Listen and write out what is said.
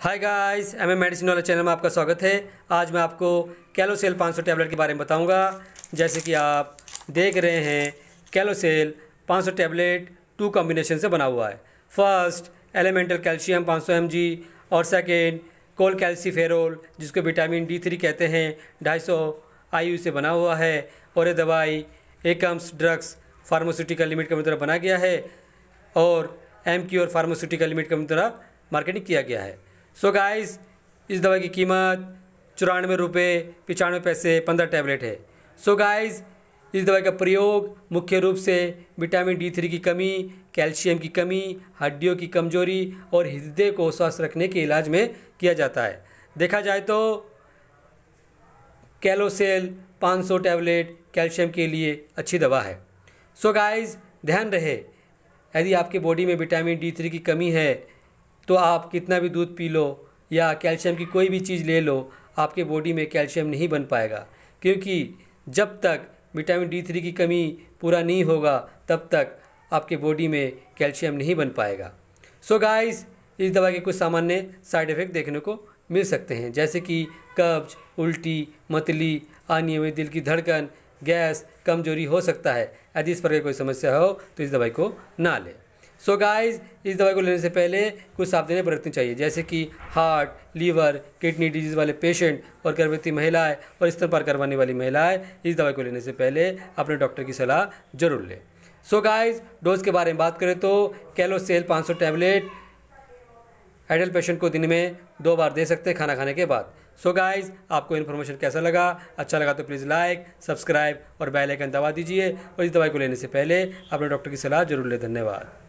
हाय guys M M medicine वाले channel में आपका स्वागत है आज मैं आपको कैलोसेल 500 टैबलेट के बारे में बताऊंगा जैसे कि आप देख रहे हैं कैलोसेल 500 टैबलेट टू कॉम्बिनेशन से बना हुआ है फर्स्ट एलिमेंटल कैल्शियम 500 सौ और सेकेंड कोल कैल्सीफेरोल जिसको विटामिन डी थ्री कहते हैं ढाई सौ से बना हुआ है और ये दवाई Akums drugs pharmaceutical limit company द्वारा बना गया है और एम क्यूर और फार्मास्यूटिकल लिमिट कंपनी द्वारा मार्केटिंग किया गया है सो गाइस इस दवा की कीमत चौरानवे रुपये पचानवे पैसे पंद्रह टैबलेट है सो so गाइस इस दवा का प्रयोग मुख्य रूप से विटामिन डी थ्री की कमी कैल्शियम की कमी हड्डियों की कमजोरी और हृदय को स्वस्थ रखने के इलाज में किया जाता है देखा जाए तो कैलोसेल 500 टैबलेट कैल्शियम के लिए अच्छी दवा है सो so गाइस ध्यान रहे यदि आपके बॉडी में विटामिन डी थ्री की कमी है तो आप कितना भी दूध पी लो या कैल्शियम की कोई भी चीज़ ले लो आपके बॉडी में कैल्शियम नहीं बन पाएगा क्योंकि जब तक विटामिन डी थ्री की कमी पूरा नहीं होगा तब तक आपके बॉडी में कैल्शियम नहीं बन पाएगा सो so गाइस इस दवा के कुछ सामान्य साइड इफ़ेक्ट देखने को मिल सकते हैं जैसे कि कब्ज उल्टी मतली अनियमित दिल की धड़कन गैस कमजोरी हो सकता है यदि इस प्रकार कोई समस्या हो तो इस दवाई को ना लें सो गाइस इस दवाई को लेने से पहले कुछ सावधानी बरतनी चाहिए जैसे कि हार्ट लीवर किडनी डिजीज़ वाले पेशेंट और गर्भवती महिलाएं और स्तनपान करवाने वाली महिलाएं इस दवाई को लेने से पहले अपने डॉक्टर की सलाह जरूर लें सो गाइस डोज के बारे में बात करें तो कैलोसेल 500 टैबलेट एडल्ट पेशेंट को दिन में दो बार दे सकते हैं खाना खाने के बाद सो so गाइज आपको इन्फॉर्मेशन कैसा लगा अच्छा लगा तो प्लीज़ लाइक सब्सक्राइब और बेल आइकन दबा दीजिए और इस दवाई को लेने से पहले अपने डॉक्टर की सलाह जरूर लें धन्यवाद